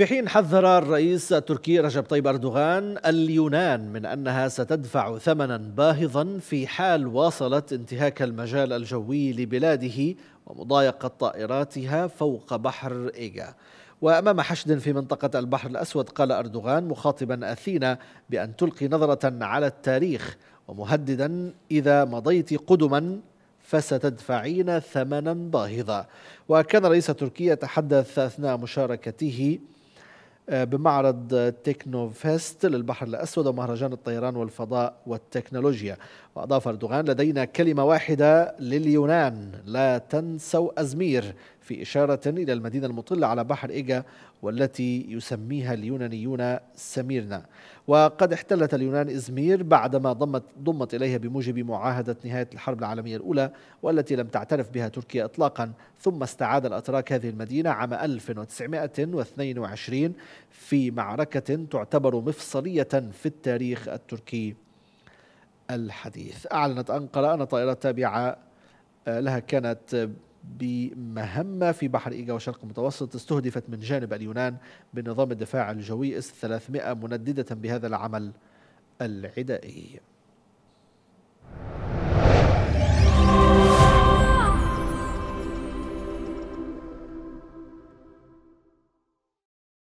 في حين حذر الرئيس التركي رجب طيب أردوغان اليونان من أنها ستدفع ثمنا باهظا في حال واصلت انتهاك المجال الجوي لبلاده ومضايقة طائراتها فوق بحر إيجا وأمام حشد في منطقة البحر الأسود قال أردوغان مخاطبا أثينا بأن تلقي نظرة على التاريخ ومهددا إذا مضيت قدما فستدفعين ثمنا باهظا وكان رئيس تركيا تحدث أثناء مشاركته آه، بمعرض تكنو فيست للبحر الأسود ومهرجان الطيران والفضاء والتكنولوجيا وأضاف أردوغان لدينا كلمة واحدة لليونان لا تنسوا أزمير في إشارة إلى المدينة المطلة على بحر إيجا والتي يسميها اليونانيون سميرنا وقد احتلت اليونان إزمير بعدما ضمت, ضمت إليها بموجب معاهدة نهاية الحرب العالمية الأولى والتي لم تعترف بها تركيا إطلاقا ثم استعاد الأتراك هذه المدينة عام 1922 في معركة تعتبر مفصلية في التاريخ التركي الحديث أعلنت أنقرة أن طائرة تابعة آه، لها كانت بمهمة في بحر إيجا وشرق المتوسط استهدفت من جانب اليونان بنظام الدفاع الجوي اس 300 منددة بهذا العمل العدائي